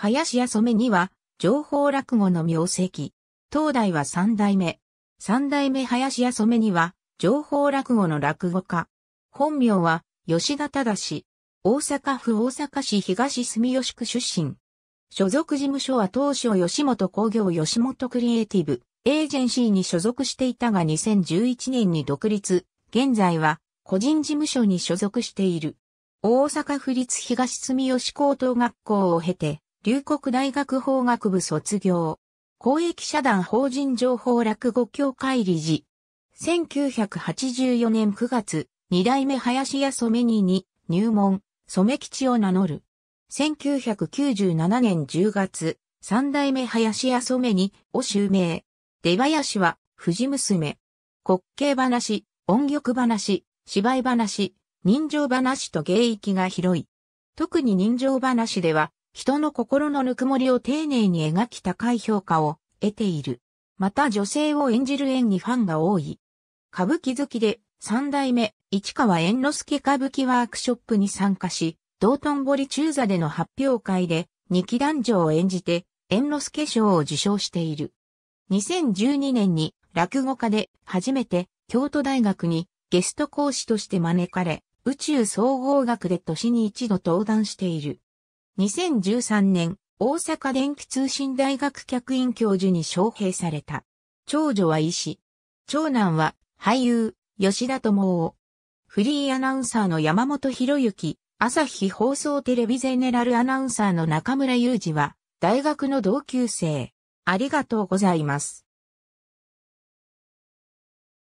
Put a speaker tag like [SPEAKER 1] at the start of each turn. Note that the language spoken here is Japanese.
[SPEAKER 1] 林家染には、情報落語の名跡。東大は三
[SPEAKER 2] 代目。三代目林家染には、情報落語の落語家。本名は、吉田忠。大阪府大阪市東住吉区出身。所属事務所は当初吉本工業吉本クリエイティブ、エージェンシーに所属していたが2011年に独立。現在は、個人事務所に所属している。大阪府立東住吉高等学校を経て、龍谷大学法学部卒業。公益社団法人情報落語協会理事。1984年9月、二代目林家染にに入門、染吉を名乗る。1997年10月、三代目林家染にを襲名。出林は、藤娘。滑稽話、音曲話、芝居話、人情話と芸域が広い。特に人情話では、人の心のぬくもりを丁寧に描き高い評価を得ている。また女性を演じる演にファンが多い。歌舞伎好きで三代目市川猿之助歌舞伎ワークショップに参加し、道頓堀中座での発表会で二期男女を演じて猿之助賞を受賞している。2012年に落語家で初めて京都大学にゲスト講師として招かれ、宇宙総合学で年に一度登壇している。2013年、大阪電気通信大学客員教授に招聘された。長女は医師。長男は俳優、吉田智夫。フリーアナウンサーの山本博之、朝日放送テレビゼネラルアナウンサーの中
[SPEAKER 1] 村雄二は、大学の同級生。ありがとうございます。